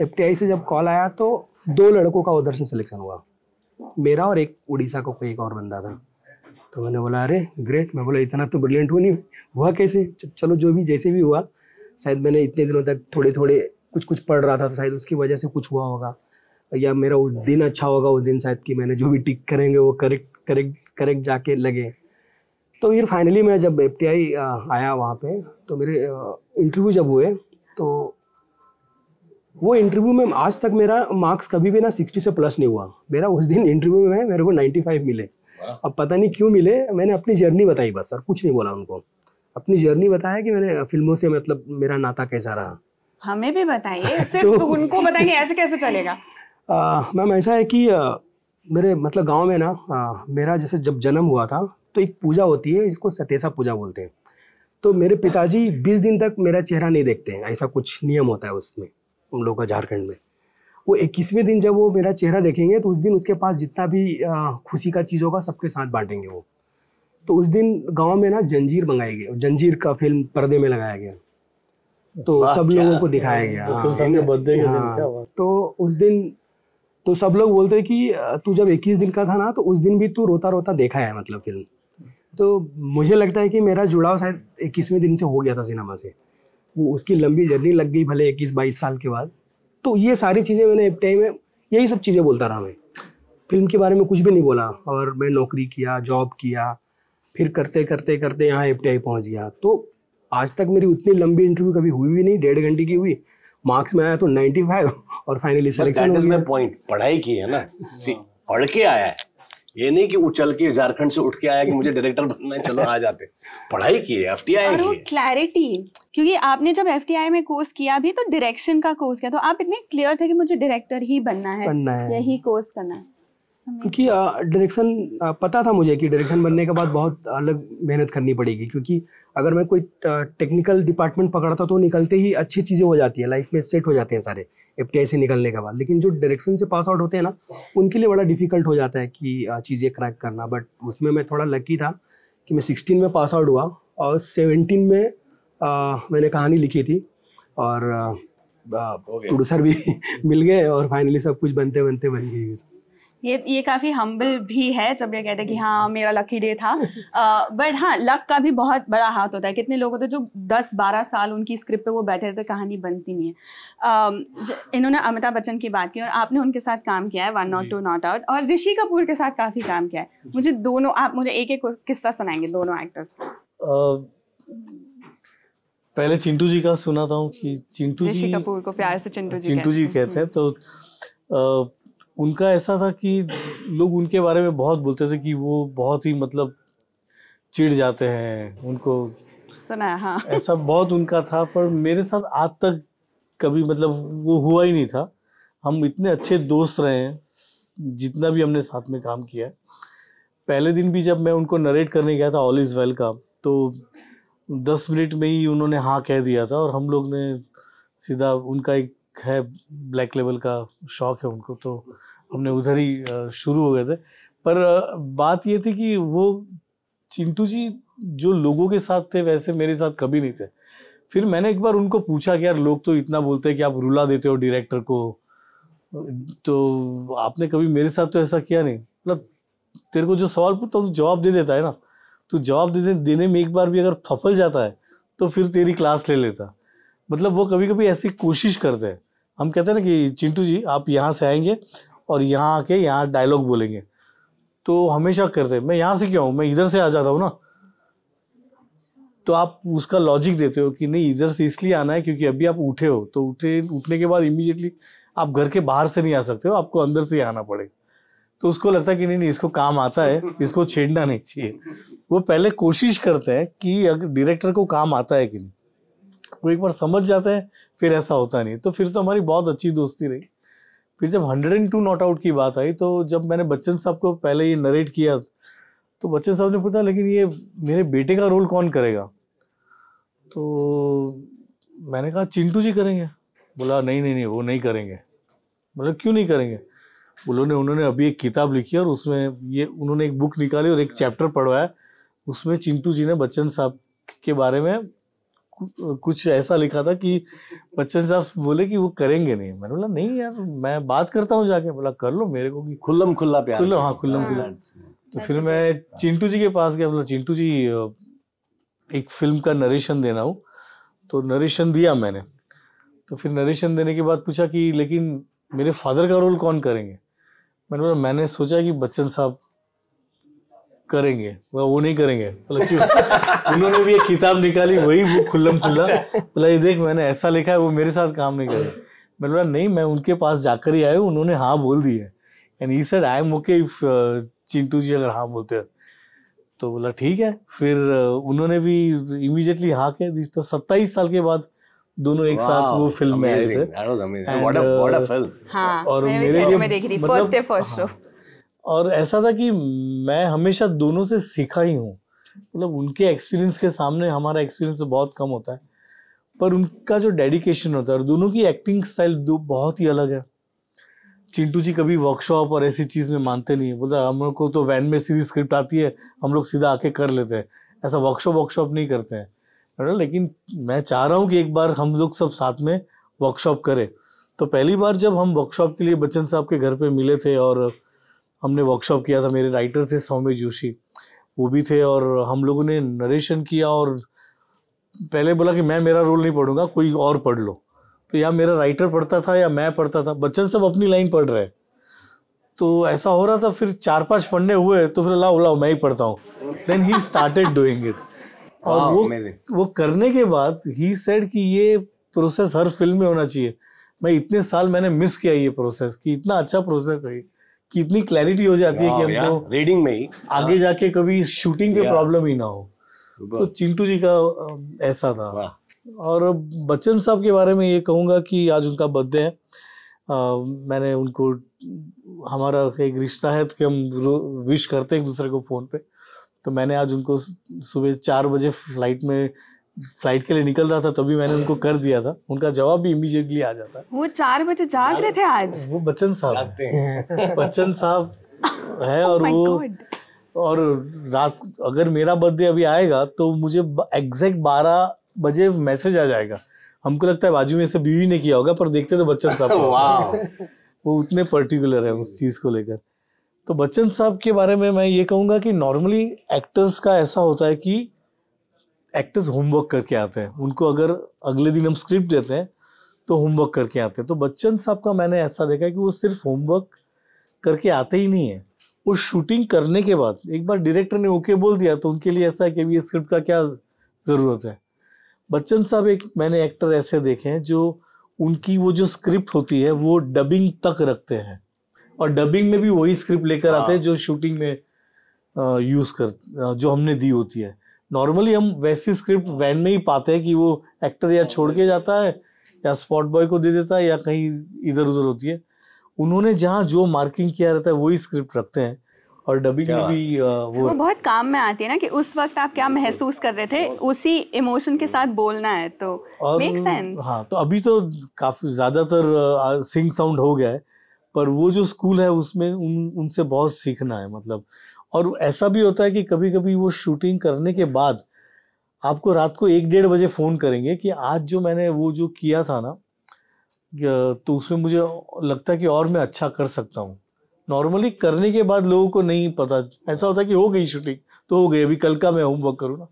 एफ से जब कॉल आया तो दो लड़कों का उधर से सिलेक्शन हुआ मेरा और एक उड़ीसा का को कोई एक और बंदा था तो मैंने बोला अरे ग्रेट मैं बोला इतना तो ब्रिलियंट हुआ नहीं हुआ कैसे चलो जो भी जैसे भी हुआ शायद मैंने इतने दिनों तक थोड़े थोड़े कुछ कुछ पढ़ रहा था तो शायद उसकी वजह से कुछ हुआ होगा या मेरा उस दिन अच्छा होगा उस दिन शायद कि मैंने जो भी टिक करेंगे वो करेक्ट करेक्ट करेक्ट जाके लगे तो फिर फाइनली मैं जब एफ आया वहाँ पे तो मेरे इंटरव्यू जब हुए तो वो इंटरव्यू में आज तक मेरा मार्क्स कभी भी ना सिक्सटी से प्लस नहीं हुआ मेरा उस दिन इंटरव्यू में मेरे को नाइन्टी फाइव मिले अब पता नहीं क्यों मिले मैंने अपनी जर्नी बताई बस सर कुछ नहीं बोला उनको अपनी जर्नी बताया कि मैंने फिल्मों से मतलब मेरा नाता कैसा रहा हमें भी बताइए सिर्फ तो, उनको बताएंगे ऐसे कैसे चलेगा मैम ऐसा है कि आ, मेरे मतलब गांव में ना आ, मेरा जैसे जब जन्म हुआ था तो एक पूजा होती है जिसको सतेसा पूजा बोलते हैं तो मेरे पिताजी बीस दिन तक मेरा चेहरा नहीं देखते हैं ऐसा कुछ नियम होता है उसमें हम लोग का झारखंड में वो इक्कीसवें दिन जब वो मेरा चेहरा देखेंगे तो उस दिन उसके पास जितना भी खुशी का चीज़ होगा सबके साथ बांटेंगे वो तो उस दिन गांव में ना जंजीर मंगाई गई जंजीर का फिल्म पर्दे में लगाया गया तो सब लोगों को दिखाया गया हाँ, हाँ। तो उस दिन तो सब लोग बोलते कि तू जब 21 दिन का था ना तो उस दिन भी तू रोता रोता देखा है मतलब फिल्म तो मुझे लगता है कि मेरा जुड़ाव शायद इक्कीसवें दिन से हो गया था सिनेमा से वो उसकी लंबी जर्नी लग गई भले इक्कीस बाईस साल के बाद तो ये सारी चीज़ें मैंने एक टाइम में यही सब चीज़ें बोलता रहा मैं फिल्म के बारे में कुछ भी नहीं बोला और मैं नौकरी किया जॉब किया फिर करते करते करते यहाँ एफ टी पहुँच गया तो आज तक मेरी उतनी लंबी इंटरव्यू कभी हुई भी नहीं डेढ़ घंटे की हुई मार्क्स में आया तो 95 और फाइनली सिलेक्शन पॉइंट पढ़ाई की है ना हाँ। पढ़ के आया है ये नहीं कि उछल के झारखंड से उठ के आया कि मुझे डायरेक्टर बनना है चलो आ जाते पढ़ाई की है एफ और वो क्लैरिटी क्योंकि आपने जब एफ में कोर्स किया भी तो डायरेक्शन का कोर्स किया तो आप इतने क्लियर थे कि मुझे डायरेक्टर ही बनना है, बनना है। यही कोर्स करना है क्योंकि डायरेक्शन पता था मुझे कि डायरेक्शन बनने के बाद बहुत अलग मेहनत करनी पड़ेगी क्योंकि अगर मैं कोई टेक्निकल डिपार्टमेंट पकड़ता तो निकलते ही अच्छी चीज़ें हो जाती है लाइफ में सेट हो जाते हैं सारे एफ से निकलने के बाद लेकिन जो डायरेक्शन से पास आउट होते हैं ना उनके लिए बड़ा डिफिकल्ट हो जाता है कि चीज़ें क्रैक करना बट उसमें मैं थोड़ा लकी था कि मैं सिक्सटीन में पास आउट हुआ और सेवनटीन में आ, मैंने कहानी लिखी थी और प्रोड्यूसर भी मिल गए और फाइनली सब कुछ बनते बनते बन गई ये ये काफ़ी हम्बल भी है जब ये कहते हैं कि हम्म। हाँ मेरा लकी डे था बट हाँ लक का भी बहुत बड़ा हाथ होता है कितने लोग होते हैं जो 10-12 साल उनकी स्क्रिप्ट पे वो बैठे थे कहानी बनती नहीं है इन्होंने अमिताभ बच्चन की बात की और आपने उनके साथ काम किया है one not two not out और ऋषि कपूर के साथ काफ़ी काम किया है मुझे दोनों आप मुझे एक एक किस्सा सुनाएंगे दोनों एक्टर्स पहले चिंटू जी का सुनाता हूँ कि चिंटू जी कपूर को प्यार से चिंटू जी चिंटू जी कहते हैं तो उनका ऐसा था कि लोग उनके बारे में बहुत बोलते थे कि वो बहुत ही मतलब चिढ़ जाते हैं उनको सुना हाँ ऐसा बहुत उनका था पर मेरे साथ आज तक कभी मतलब वो हुआ ही नहीं था हम इतने अच्छे दोस्त रहे हैं जितना भी हमने साथ में काम किया पहले दिन भी जब मैं उनको नरेट करने गया था ऑल इज़ वेल का तो दस मिनट में ही उन्होंने हाँ कह दिया था और हम लोग ने सीधा उनका एक है ब्लैक लेवल का शौक है उनको तो हमने उधर ही शुरू हो गए थे पर बात ये थी कि वो चिंटू जी जो लोगों के साथ थे वैसे मेरे साथ कभी नहीं थे फिर मैंने एक बार उनको पूछा कि यार लोग तो इतना बोलते हैं कि आप रुला देते हो डायरेक्टर को तो आपने कभी मेरे साथ तो ऐसा किया नहीं मतलब तेरे को जो सवाल पूछता हूँ तो जवाब दे देता है ना तो जवाब दे देने में एक बार भी अगर फफल जाता है तो फिर तेरी क्लास ले लेता मतलब वो कभी कभी ऐसी कोशिश करते हैं हम कहते हैं ना कि चिंटू जी आप यहाँ से आएंगे और यहाँ आके यहाँ डायलॉग बोलेंगे तो हमेशा करते मैं यहाँ से क्यों हूँ मैं इधर से आ जाता हूँ ना तो आप उसका लॉजिक देते हो कि नहीं इधर से इसलिए आना है क्योंकि अभी आप उठे हो तो उठे उठने के बाद इमीजिएटली आप घर के बाहर से नहीं आ सकते हो आपको अंदर से ही आना पड़ेगा तो उसको लगता है कि नहीं नहीं इसको काम आता है इसको छेड़ना नहीं चाहिए वो पहले कोशिश करते हैं कि अगर डायरेक्टर को काम आता है कि नहीं वो एक बार समझ जाते हैं फिर ऐसा होता नहीं तो फिर तो हमारी बहुत अच्छी दोस्ती रही फिर जब hundred and two not out की बात आई तो जब मैंने बच्चन साहब को पहले ये नरेट किया तो बच्चन साहब ने पूछा लेकिन ये मेरे बेटे का रोल कौन करेगा तो मैंने कहा चिंटू जी करेंगे बोला नहीं नहीं नहीं वो नहीं करेंगे बोला मतलब, क्यों नहीं करेंगे उन्होंने उन्होंने अभी एक किताब लिखी और उसमें ये उन्होंने एक बुक निकाली और एक चैप्टर पढ़वाया उसमें चिंटू जी ने बच्चन साहब के बारे में कुछ ऐसा लिखा था कि बच्चन साहब बोले कि वो करेंगे नहीं मैंने बोला नहीं यार मैं बात करता हूँ जाके बोला कर लो मेरे को कि खुल्लम खुल्ला प्यार खुल्लम हाँ खुल्लम हाँ। खुल्ला तो फिर तो मैं चिंटू जी के पास गया बोला चिंटू जी एक फिल्म का नरेशन देना हो तो नरेशन दिया मैंने तो फिर नरेशन देने के बाद पूछा कि लेकिन मेरे फादर का रोल कौन करेंगे मैंने बोला मैंने सोचा कि बच्चन साहब करेंगे वो वो नहीं करेंगे बोला क्यों उन्होंने भी एक किताब निकाली वही बुक खुल्लम खुल्ला अच्छा। बोला ये देख मैंने ऐसा लिखा है वो मेरे साथ काम नहीं करे मैंने बोला नहीं मैं उनके पास जाकर ही आया उन्होंने हाँ बोल दी है and he said I am okay if Chintu ji अगर हाँ बोलते हैं तो बोला ठीक है फिर uh, उन्होंने भी इमीजिएटली हाँ कह दी तो सत्ताईस साल के बाद दोनों एक साथ वो फिल्म में आए थे uh, हाँ, और मेरे लिए मतलब, फर्स्ट और ऐसा था कि मैं हमेशा दोनों से सीखा ही हूँ मतलब उनके एक्सपीरियंस के सामने हमारा एक्सपीरियंस तो बहुत कम होता है पर उनका जो डेडिकेशन होता है और दोनों की एक्टिंग स्टाइल दो बहुत ही अलग है चिंटू जी कभी वर्कशॉप और ऐसी चीज़ में मानते नहीं है बोलता हम लोग को तो वैन में सीधी स्क्रिप्ट आती है हम लोग सीधा आके कर लेते हैं ऐसा वर्कशॉप वर्कशॉप नहीं करते हैं लेकिन मैं चाह रहा हूँ कि एक बार हम लोग सब साथ में वर्कशॉप करें तो पहली बार जब हम वर्कशॉप के लिए बच्चन साहब के घर पे मिले थे और हमने वर्कशॉप किया था मेरे राइटर थे सौम्य जोशी वो भी थे और हम लोगों ने नरेशन किया और पहले बोला कि मैं मेरा रोल नहीं पढ़ूंगा कोई और पढ़ लो तो या मेरा राइटर पढ़ता था या मैं पढ़ता था बच्चन सब अपनी लाइन पढ़ रहे तो ऐसा हो रहा था फिर चार पांच पढ़ने हुए तो फिर लाओ लाओ मैं ही पढ़ता हूँ then he started doing it और वो वो करने के बाद ही सेड कि ये प्रोसेस हर फिल्म में होना चाहिए मैं इतने साल मैंने मिस किया ये प्रोसेस कि इतना अच्छा प्रोसेस है कितनी क्लैरिटी हो जाती है कि हमको रीडिंग में ही आगे जाके कभी शूटिंग पे प्रॉब्लम ही ना हो तो चिंटू जी का ऐसा था और बच्चन साहब के बारे में ये कहूँगा कि आज उनका बर्थडे है आ, मैंने उनको हमारा एक रिश्ता है तो कि हम विश करते हैं एक दूसरे को फ़ोन पे तो मैंने आज उनको सुबह चार बजे फ्लाइट में फ्लाइट के लिए निकल रहा था तभी मैंने उनको कर दिया था उनका जवाब भी इमीडिएटली आ जाता वो चार बजे जाग रहे थे आज वो बच्चन साहब बच्चन साहब है oh और वो और रात अगर मेरा बर्थडे अभी आएगा तो मुझे एग्जैक्ट बारह बजे मैसेज आ जाएगा हमको लगता है बाजू में से बीवी ने किया होगा पर देखते तो बच्चन साहब वो उतने पर्टिकुलर है उस चीज़ को लेकर तो बच्चन साहब के बारे में मैं ये कहूंगा कि नॉर्मली एक्टर्स का ऐसा होता है कि एक्टर्स होमवर्क करके आते हैं उनको अगर अगले दिन हम स्क्रिप्ट देते हैं तो होमवर्क करके आते हैं तो बच्चन साहब का मैंने ऐसा देखा है कि वो सिर्फ होमवर्क करके आते ही नहीं है वो शूटिंग करने के बाद एक बार डायरेक्टर ने ओके बोल दिया तो उनके लिए ऐसा है कि अभी ये स्क्रिप्ट का क्या ज़रूरत है बच्चन साहब एक मैंने एक्टर ऐसे देखे हैं जो उनकी वो जो स्क्रिप्ट होती है वो डबिंग तक रखते हैं और डबिंग में भी वही स्क्रिप्ट लेकर आते हैं हाँ। जो शूटिंग में यूज़ कर जो हमने दी होती है नॉर्मली हम वैसी स्क्रिप्ट वैन में ही पाते हैं कि वो एक्टर या छोड़ के जाता है या स्पॉट बॉय को दे देता है या कहीं इधर उधर होती है उन्होंने जहाँ जो मार्किंग किया रहता है वही स्क्रिप्ट रखते हैं और डबिंग में भी वो वो बहुत काम में आती है ना कि उस वक्त आप क्या महसूस कर रहे थे उसी इमोशन के साथ बोलना है तो मेक सेंस हाँ तो अभी तो काफ़ी ज़्यादातर सिंग साउंड हो गया है पर वो जो स्कूल है उसमें उन उनसे बहुत सीखना है मतलब और ऐसा भी होता है कि कभी कभी वो शूटिंग करने के बाद आपको रात को एक डेढ़ बजे फ़ोन करेंगे कि आज जो मैंने वो जो किया था ना तो उसमें मुझे लगता है कि और मैं अच्छा कर सकता हूँ नॉर्मली करने के बाद लोगों को नहीं पता ऐसा होता है कि हो गई शूटिंग तो हो गई अभी कल का मैं होमवर्क करूँ ना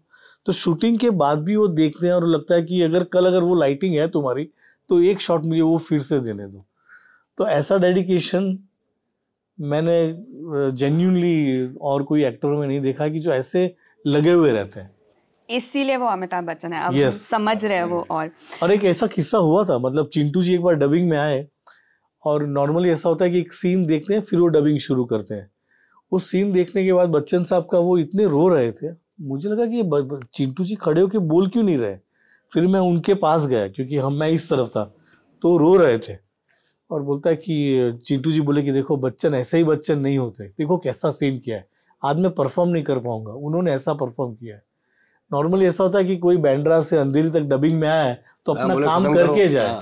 तो शूटिंग के बाद भी वो देखते हैं और लगता है कि अगर कल अगर वो लाइटिंग है तुम्हारी तो एक शॉट मुझे वो फिर से देने दो तो ऐसा डेडिकेशन मैंने जेन्यूनली और कोई एक्टरों में नहीं देखा कि जो ऐसे लगे हुए रहते हैं इसीलिए वो अमिताभ बच्चन है अब yes, समझ रहे हैं वो और और एक ऐसा किस्सा हुआ था मतलब चिंटू जी एक बार डबिंग में आए और नॉर्मली ऐसा होता है कि एक सीन देखते हैं फिर वो डबिंग शुरू करते हैं उस सीन देखने के बाद बच्चन साहब का वो इतने रो रहे थे मुझे लगा कि चिंटू जी खड़े होकर बोल क्यों नहीं रहे फिर मैं उनके पास गया क्योंकि हम मैं इस तरफ था तो रो रहे थे और बोलता है कि चिंटू जी बोले कि देखो बच्चन ऐसे ही बच्चन नहीं होते देखो कैसा सीन किया है आज मैं परफॉर्म नहीं कर पाऊंगा उन्होंने ऐसा परफॉर्म किया है नॉर्मली ऐसा होता है कि कोई बैंड्रा से अंधेरी तक डबिंग में आया है तो हाँ, अपना काम करके जाए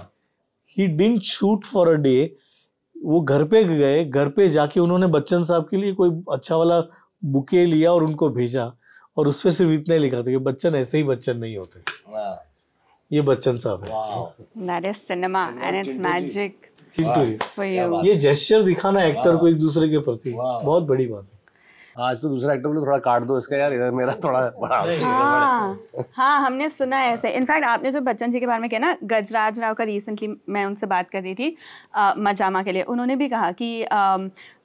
ही डिन शूट फॉर अ डे वो घर पे गए घर पे जाके उन्होंने बच्चन साहब के लिए कोई अच्छा वाला बुके लिया और उनको भेजा और उसपे सिर्फ इतना ही लिखा था कि बच्चन ऐसे ही बच्चन नहीं होते ये बच्चन साहब है सिनेमा एंड इट्स मैजिक ये जेस्चर दिखाना एक्टर को एक दूसरे के प्रति बहुत बड़ी बात है आज तो दूसरा एक्टर थोड़ा काट दो इसका यार इधर मेरा थोड़ा बड़ा हाँ हाँ हमने सुना है ऐसे इनफैक्ट आपने जो बच्चन जी के बारे में कहा ना गजराज राव का रिसेंटली मैं उनसे बात कर रही थी मजामा के लिए उन्होंने भी कहा कि आ,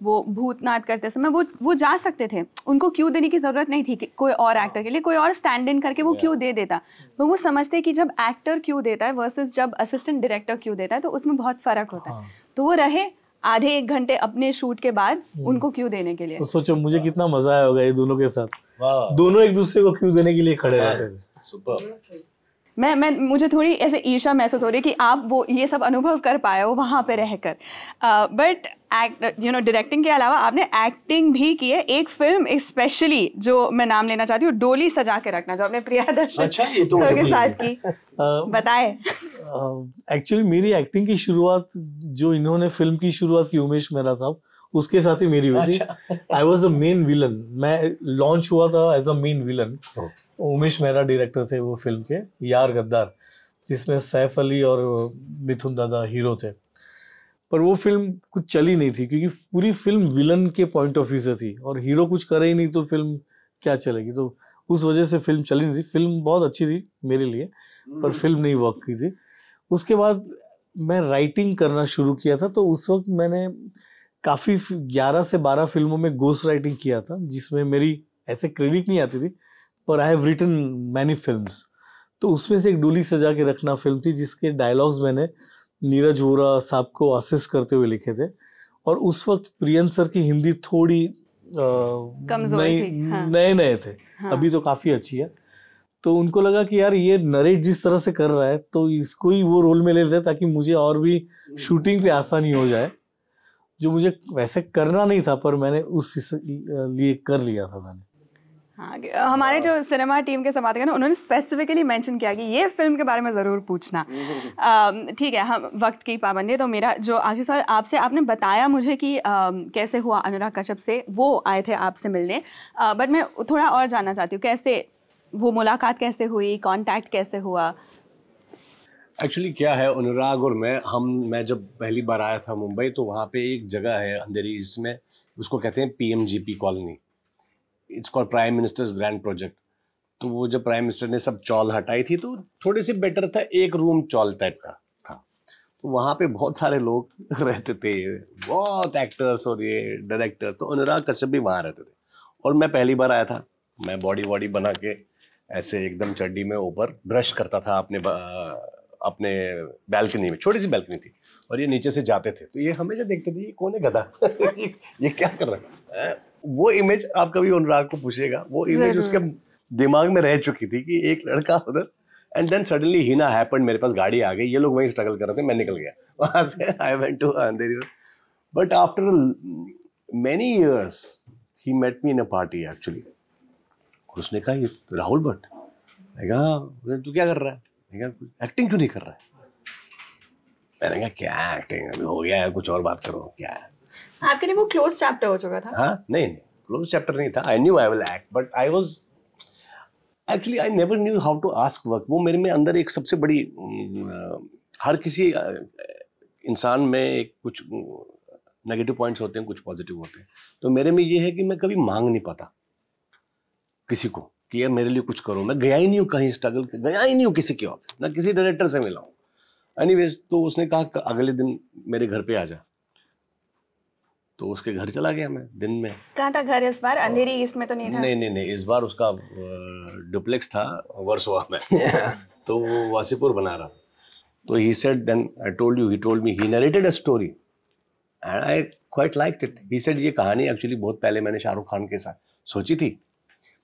वो भूतनाथ करते समय वो वो जा सकते थे उनको क्यों देने की ज़रूरत नहीं थी कि कोई और एक्टर हाँ। के लिए कोई और स्टैंड इन करके वो क्यों दे देता तो वो समझते कि जब एक्टर क्यों देता है वर्सेज जब असिस्टेंट डायरेक्टर क्यों देता है तो उसमें बहुत फ़र्क होता है हाँ। तो वो रहे आधे एक घंटे अपने शूट के बाद हम्म। उनको क्यों देने के लिए तो सोचो मुझे कितना मजा आया होगा ये दोनों के साथ दोनों एक दूसरे को क्यों देने के लिए खड़े रहते हैं सुपर मैं मैं मुझे थोड़ी ऐसे ईर्षा महसूस हो रही है कि आप वो ये सब अनुभव कर पाए हो वहाँ पे रहकर but act you know directing के अलावा आपने एक्टिंग भी की है एक फिल्म स्पेशली जो मैं नाम लेना चाहती हूँ डोली सजा के रखना जो आपने प्रिया दर्शन अच्छा, ये तो के साथ की बताए एक्चुअली मेरी एक्टिंग की शुरुआत जो इन्होंने फिल्म की शुरुआत की उमेश मेहरा साहब उसके साथ ही मेरी हुई थी I was the main villain मैं लॉन्च हुआ था as a main villain Umesh Mehra director थे वो फिल्म के यार गद्दार जिसमें सैफ अली और मिथुन दादा हीरो थे पर वो फिल्म कुछ चली नहीं थी क्योंकि पूरी फिल्म विलन के पॉइंट ऑफ व्यू से थी और हीरो कुछ करे ही नहीं तो फिल्म क्या चलेगी तो उस वजह से फिल्म चली नहीं थी फिल्म बहुत अच्छी थी मेरे लिए पर फिल्म hmm. नहीं वर्क की थी उसके बाद मैं राइटिंग करना शुरू किया था तो उस वक्त मैंने काफ़ी 11 से 12 फिल्मों में गोस्ट राइटिंग किया था जिसमें मेरी ऐसे क्रेडिट नहीं आती थी पर I have written many film तो उसमें से एक डोली सजा के रखना फिल्म थी जिसके डायलॉग्स मैंने नीरज वोरा साहब को असिस्ट करते हुए लिखे थे और उस वक्त प्रियन सर की हिंदी थोड़ी नए हाँ। नए नए थे हाँ। अभी तो काफ़ी अच्छी है तो उनको लगा कि यार ये नरेट जिस तरह से कर रहा है तो इसको ही वो रोल में ले लेते ताकि मुझे और भी शूटिंग हम्म। पे आसानी हो जाए जो मुझे वैसे करना नहीं था पर मैंने उस लिए कर लिया था मैंने हाँ हमारे जो सिनेमा टीम के समाधिक ना उन्होंने स्पेसिफिकली मेंशन किया कि ये फिल्म के बारे में ज़रूर पूछना ठीक है हम वक्त की पाबंदी तो मेरा जो आखिर सवाल आपसे आपने बताया मुझे कि आ, कैसे हुआ अनुराग कश्यप से वो आए थे आपसे मिलने आ, बट मैं थोड़ा और जानना चाहती हूँ कैसे वो मुलाकात कैसे हुई कॉन्टैक्ट कैसे हुआ एक्चुअली क्या है अनुराग और मैं हम मैं जब पहली बार आया था मुंबई तो वहाँ पे एक जगह है अंधेरी ईस्ट में उसको कहते हैं PMGP colony it's call prime minister's grand project तो वो जब प्राइम मिनिस्टर ने सब चौल हटाई थी तो थोड़ी सी बेटर था एक रूम चौल टाइप का था तो वहाँ पे बहुत सारे लोग रहते थे बहुत एक्टर्स और ये डायरेक्टर तो अनुराग कश्यप भी वहाँ रहते थे और मैं पहली बार आया था मैं बॉडी वॉडी बना के ऐसे एकदम चड्डी में ऊपर ब्रश करता था अपने अपने बैल्कनी में छोटी सी बैल्कनी थी और ये नीचे से जाते थे तो ये हमेशा देखते थे ये कौन है गधा ये, ये क्या कर रहा है वो इमेज आप कभी अनुराग को पूछेगा वो इमेज उसके दिमाग में रह चुकी थी कि एक लड़का उधर एंड देन सडनली हीना हैपन मेरे पास गाड़ी आ गई ये लोग वहीं स्ट्रगल कर रहे थे मैं निकल गया वहाँ से I went to Andheri but after many years he met me in a party actually उसने कहा ये तो राहुल भट्ट हाँ, तू क्या कर रहा है एक्टिंग क्यों नहीं कर रहा है मैंने कहा क्या एक्टिंग अभी हो गया है कुछ और बात करो क्या आपके लिए वो क्लोज चैप्टर हो चुका था हाँ नहीं नहीं क्लोज चैप्टर नहीं था I knew I will act but I was actually I never knew how to ask work वो मेरे में अंदर एक सबसे बड़ी हर किसी इंसान में एक कुछ नेगेटिव पॉइंट्स होते हैं कुछ पॉजिटिव होते हैं तो मेरे में ये है कि मैं कभी मांग नहीं पाता किसी को कि यार मेरे लिए कुछ करो मैं गया ही नहीं हूँ कहीं स्ट्रगल गया ही नहीं हूँ किसी के ऑफिस ना किसी डायरेक्टर से मिला हूँ एनी तो उसने कहा अगले दिन मेरे घर पे आ जा तो उसके घर चला गया मैं दिन में कहाँ था घर इस बार अंधेरी इसमें तो नहीं था नहीं नहीं नहीं इस बार उसका डुप्लेक्स था वर्ष हुआ मैं तो वो वासीपुर बना रहा तो he said then I told you he told me he narrated a story and I quite like it he said ये कहानी एक्चुअली बहुत पहले मैंने शाहरुख खान के साथ सोची थी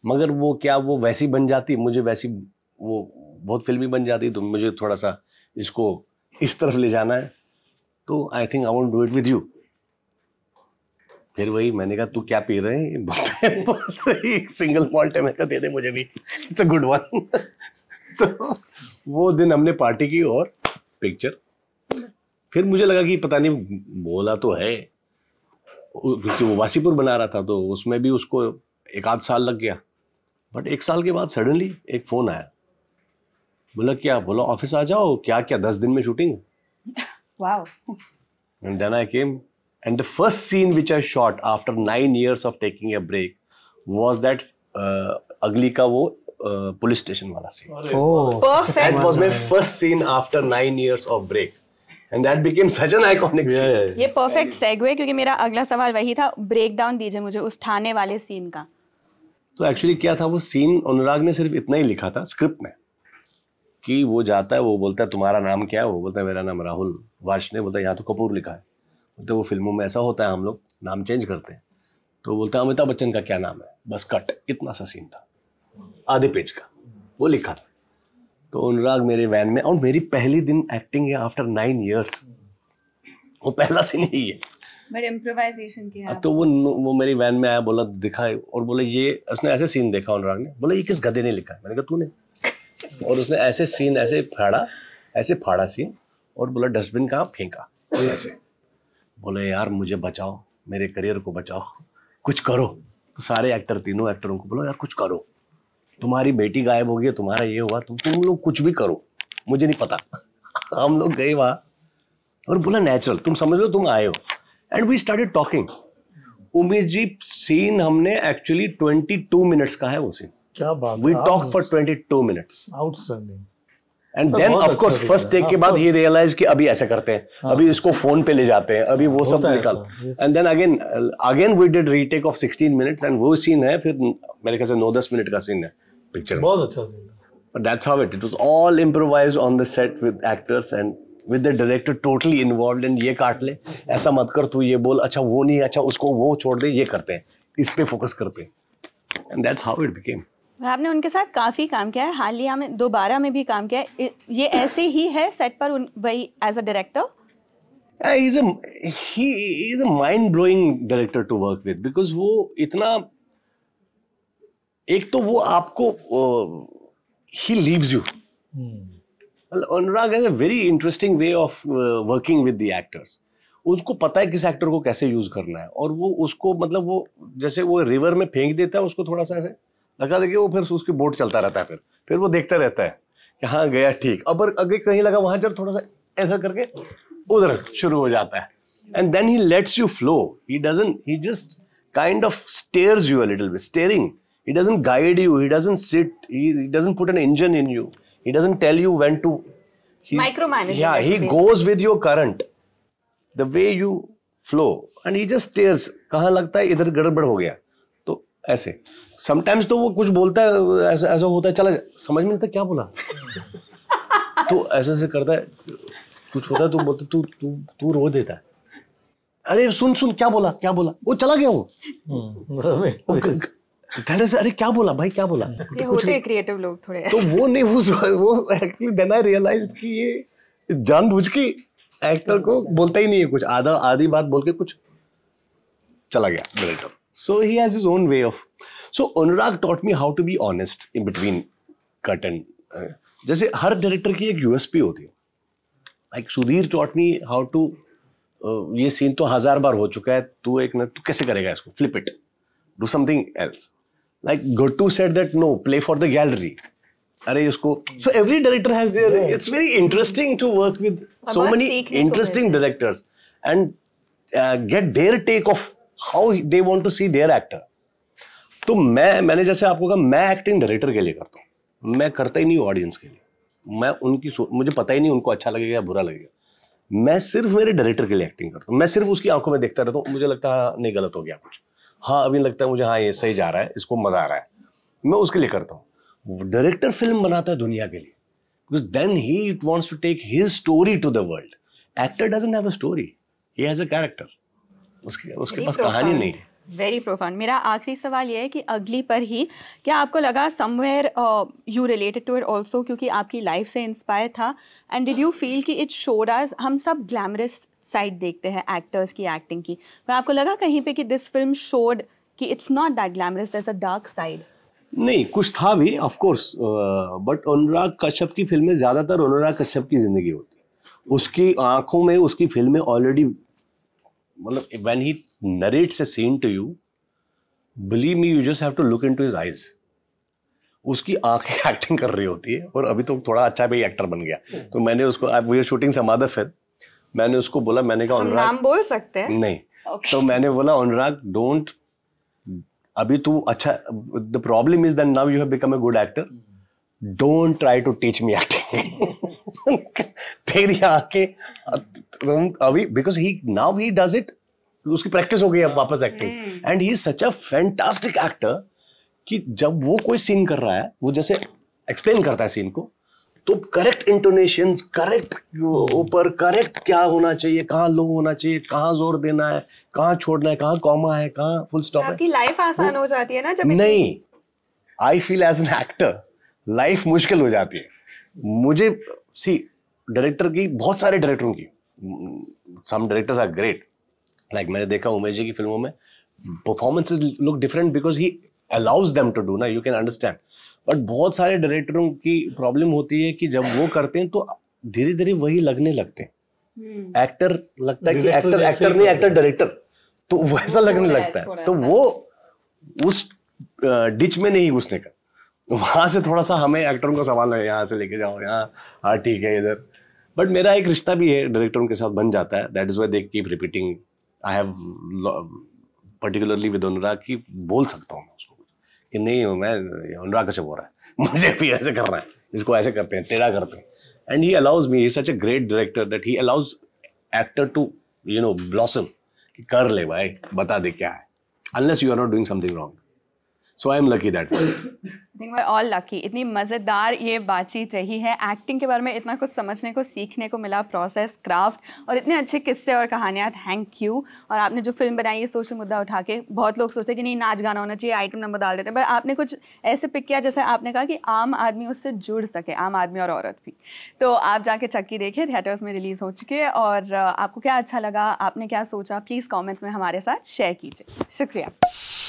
मगर वो क्या वो वैसी बन जाती मुझे वैसी वो बहुत फिल्मी बन जाती तो मुझे थोड़ा सा इसको इस तरफ ले जाना है तो I think I want do it with you फिर वही मैंने कहा तू क्या पी रहे हैं सिंगल पॉल्ट है मैंने कहा दे दे मुझे भी इट्स अ गुड वन तो वो दिन हमने पार्टी की और पिक्चर फिर मुझे लगा कि पता नहीं बोला तो है क्योंकि वो वासीपुर बना रहा था तो उसमें भी उसको एक आध साल लग गया बट एक साल के बाद सडनली एक फोन आया बोला क्या बोला ऑफिस आ जाओ क्या क्या दस दिन में shooting first scene which I shot after nine years of taking break was that Ugly का वो पुलिस स्टेशन वाला scene that was my first scene after nine years of break and that became such an iconic scene ये perfect segue क्योंकि मेरा अगला सवाल वही था ब्रेक डाउन दीजिए मुझे उस ठाने वाले सीन का तो एक्चुअली क्या था वो सीन अनुराग ने सिर्फ इतना ही लिखा था स्क्रिप्ट में कि वो जाता है वो बोलता है तुम्हारा नाम क्या है वो बोलता है मेरा नाम राहुल वार्ष ने बोलता है यहाँ तो कपूर लिखा है बोलते वो फिल्मों में ऐसा होता है हम लोग नाम चेंज करते हैं तो बोलता है अमिताभ बच्चन का क्या नाम है बस कट इतना सा सीन था आधे पेज का वो लिखा था तो अनुराग मेरे वैन में और मेरी पहली दिन एक्टिंग है आफ्टर नाइन ईयर्स वो पहला सीन ही है बट इम्प्रोवाइजेशन किया हाँ। तो वो वो मेरी वैन में आया बोला दिखा और बोले ये उसने ऐसे सीन देखा अनुराग ने बोला ये किस गधे ने लिखा मैंने कहा तूने और उसने ऐसे सीन ऐसे फाड़ा ऐसे फाड़ा सीन और बोला डस्टबिन कहाँ फेंका ऐसे बोले यार मुझे बचाओ मेरे करियर को बचाओ कुछ करो तो सारे एक्टर तीनों एक्टरों को बोलो यार कुछ करो तुम्हारी बेटी गायब हो गई तुम्हारा ये हुआ तुम तुम लोग कुछ भी करो मुझे नहीं पता हम लोग गए वहाँ और बोला नेचुरल तुम समझ लो तुम आए हो and we started talking Umesh ji scene हमने एक्चुअली 22 मिनट्स का है वो सीन क्या बात we talk for 22 minutes outstanding and then of course first take के बाद ही रियलाइज कि अभी ऐसे करते हैं हाँ. अभी इसको फोन पे ले जाते हैं अभी वो सब निकल and then again again we did retake of 16 minutes and वो सीन है फिर मेरे ख्याल से मिनट का सीन है पिक्चर बहुत अच्छा scene with the director totally involve and ये काट ले ऐसा मत कर तू ये बोल अच्छा वो नहीं अच्छा उसको वो छोड़ दे ये करते हैं इस पर फोकस करते हैं and that's how it became आपने उनके साथ काफ़ी काम किया है हालिया में दोबारा में भी काम किया है ये ऐसे ही है सेट पर उन वही as a director mind blowing director to work with because वो इतना एक तो वो आपको he leaves you well, Anurag has a very interesting way of uh, working with the actors. उसको पता है किस एक्टर को कैसे यूज करना है और वो उसको मतलब वो जैसे वो रिवर में फेंक देता है उसको थोड़ा सा ऐसे लगा देखिए वो फिर उसकी बोट चलता रहता है फिर फिर वो देखता रहता है कि हाँ गया ठीक अब अगर कहीं लगा वहां जब थोड़ा सा ऐसा करके उधर शुरू हो जाता है and then he lets you flow he doesn't he just kind of stares you a little bit staring he doesn't guide you he doesn't sit he he put an engine in you He doesn't tell you when to he, micromanage. Yeah, he goes with your current, the way you flow, and he just stares. कहाँ लगता है इधर गड़बड़ हो गया तो ऐसे sometimes तो वो कुछ बोलता है ऐसा ऐसा होता है चला समझ में नहीं क्या बोला तो ऐसे ऐसे करता है कुछ होता है तो बोलता तू तू तू रो देता है अरे सुन सुन क्या बोला क्या बोला वो चला गया वो अरे क्या बोला भाई क्या बोला तो क्रिएटिव लोग थोड़े तो वो नहीं वो एक्चुअली देन आई रियलाइज कि ये बुझ के एक्टर को बोलता ही नहीं है कुछ आधा आधी बात बोल के कुछ चला गया director so he has his own way of so Anurag taught me how to be honest in between cut and जैसे हर डायरेक्टर की एक यूएसपी होती है like Sudhir taught me how to ये सीन तो हजार बार हो चुका है तू एक ना तू कैसे करेगा इसको flip it do something else like Gattu said that no play for the gallery अरे इसको so every director has their it's very interesting to work with so many interesting directors and get their take of how they want to see their actor तो मैं मैंने जैसे आपको कहा मैं acting director के लिए करता हूँ मैं करता ही नहीं ऑडियंस के लिए मैं उनकी मुझे पता ही नहीं उनको अच्छा लगेगा या बुरा लगेगा मैं सिर्फ मेरे डायरेक्टर के लिए एक्टिंग करता हूँ मैं सिर्फ उसकी आंखों में देखता रहता हूँ मुझे लगता है हाँ, नहीं गलत हो गया कुछ हाँ अभी लगता है मुझे हाँ ये सही जा रहा है इसको मज़ा आ रहा है मैं उसके लिए करता हूँ डायरेक्टर फिल्म बनाता है दुनिया के लिए because then he it wants to take his story to the world actor doesn't have a story he has a character उसके उसके पास कहानी नहीं है वेरी प्रोफाउंड मेरा आखिरी सवाल ये है कि अगली पर ही क्या आपको लगा somewhere you related to it also क्योंकि आपकी लाइफ से इंस्पायर था एंड डिड यू फील कि इट शोड आज हम सब ग्लैमरस साइड देखते हैं एक्टर्स की एक्टिंग की पर आपको लगा कहीं पे कि दिस फिल्म शोड कि it's not that glamorous there is a dark side नहीं कुछ था भी of course but Anurag Kashyap की फिल्में ज़्यादातर अनुराग कश्यप की ज़िंदगी होती है उसकी आंखों में उसकी फिल्में ऑलरेडी मतलब when he narrates a scene to you believe me you just have to look into his eyes उसकी आंखें एक्टिंग कर रही होती है और अभी तो थोड़ा अच्छा भी एक्टर बन गया तो मैंने उसको we are shooting some other film मैंने उसको बोला मैंने कहा अनुराग नाम बोल सकते हैं नहीं okay. तो मैंने बोला अनुराग डोंट अभी तू अच्छा the problem is that now you have become a good actor don't try to teach me acting तेरी आके अभी because he now he does it उसकी प्रैक्टिस हो गई अब वापस acting and he is such a fantastic actor कि जब वो कोई सीन कर रहा है वो जैसे एक्सप्लेन करता है सीन को तो करेक्ट इंटोनेशन करेक्ट ऊपर करेक्ट क्या होना चाहिए कहाँ लो होना चाहिए कहाँ जोर देना है कहाँ छोड़ना है कहाँ कॉमा है कहाँ फुल स्टॉप आपकी लाइफ आसान हो जाती है ना जब नहीं I feel as an actor life मुश्किल हो जाती है मुझे सी डायरेक्टर की बहुत सारे डायरेक्टरों की some directors are great like मैंने देखा उमेश जी की फिल्मों में performances look different because he allows them to do ना यू कैन अंडरस्टैंड बट बहुत सारे डायरेक्टरों की प्रॉब्लम होती है कि जब वो करते हैं तो धीरे धीरे वही लगने लगते हैं एक्टर हम्म। लगता है कि एक्टर एक्टर नहीं एक्टर डायरेक्टर तो वैसा लगने लगता है तो वो उस डिच में नहीं घुसने का वहां से थोड़ा सा हमें एक्टरों का सवाल है यहाँ से लेके जाओ यहाँ हाँ ठीक है इधर बट मेरा एक रिश्ता भी है डायरेक्टरों के साथ बन जाता है that is why they keep repeating I have particularly with Anurag की बोल सकता हूँ मैं उसको कि नहीं मैं अनुराग कश्यप हो रहा है मुझे भी ऐसे करना है इसको ऐसे करते हैं टेढ़ा करते हैं and he allows me such a great director that he allows actor to you know blossom कर ले भाई बता दे क्या है unless you are not doing something wrong so I am lucky that all lucky इतनी मज़ेदार ये बातचीत रही है एक्टिंग के बारे में इतना कुछ समझने को सीखने को मिला प्रोसेस क्राफ्ट और इतने अच्छे किस्से और कहानियाँ थैंक यू और आपने जो फिल्म बनाई है सोशल मुद्दा उठा के बहुत लोग सोचते कि नहीं नाच गाना होना चाहिए आइटम नंबर डाल देते हैं बट आपने कुछ ऐसे पिक किया जैसे आपने कहा कि आम आदमी उससे जुड़ सके आम आदमी और औरत भी तो आप जाके चक्की देखे थिएटर्स में रिलीज़ हो चुके हैं और आपको क्या अच्छा लगा आपने क्या सोचा प्लीज़ कॉमेंट्स में हमारे साथ शेयर कीजिए शुक्रिया